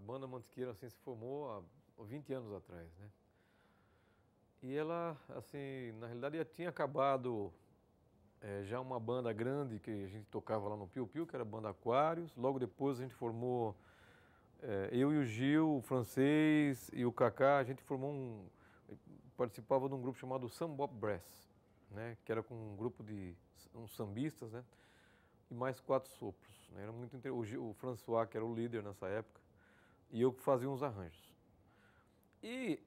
banda Mantiqueira assim se formou há 20 anos atrás, né? E ela, assim, na realidade já tinha acabado é, já uma banda grande que a gente tocava lá no Piu Piu, que era a banda Aquários. Logo depois a gente formou, é, eu e o Gil, o francês e o Kaká, a gente formou um, participava de um grupo chamado Sambop Brass, né? Que era com um grupo de uns sambistas, né? E mais quatro sopros, né? Era muito inter... o, Gil, o François, que era o líder nessa época, e eu fazia uns arranjos. E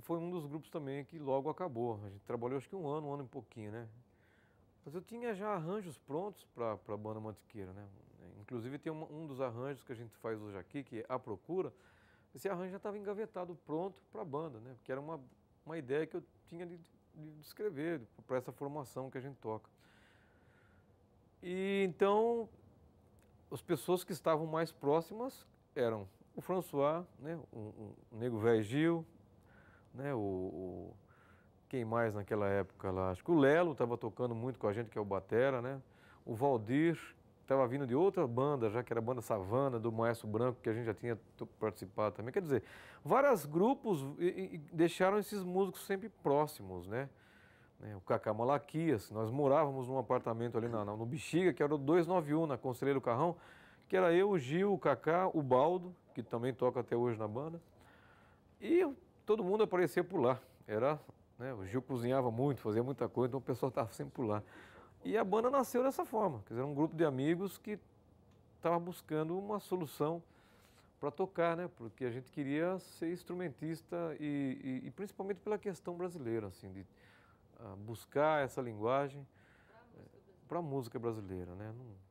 foi um dos grupos também que logo acabou. A gente trabalhou acho que um ano, um ano e pouquinho, né? Mas eu tinha já arranjos prontos para a banda Mantiqueira, né? Inclusive tem um, um, dos arranjos que a gente faz hoje aqui, que é A Procura. Esse arranjo já estava engavetado, pronto para a banda, né? Porque era uma, uma ideia que eu tinha de, de escrever para essa formação que a gente toca. E então, as pessoas que estavam mais próximas eram o François, né, o, o Nego Vergil, Gil, né, o, o, quem mais naquela época lá? Acho que o Lelo estava tocando muito com a gente, que é o Batera, né? O Valdir estava vindo de outra banda, já que era a banda Savana, do Maestro Branco, que a gente já tinha participado também. Quer dizer, vários grupos e, e deixaram esses músicos sempre próximos, né? né? O Cacá Malaquias, nós morávamos num apartamento ali na, no Bexiga, que era o 291, na Conselheiro Carrão, que era eu, o Gil, o Kaká, o Baldo, que também toca até hoje na banda. E todo mundo aparecia por lá. Era, né, o Gil cozinhava muito, fazia muita coisa, então o pessoal estava sempre por lá. E a banda nasceu dessa forma, quer dizer, um grupo de amigos que estava buscando uma solução para tocar, né? Porque a gente queria ser instrumentista e, e, e principalmente pela questão brasileira, assim, de uh, buscar essa linguagem para a música brasileira, né? Não,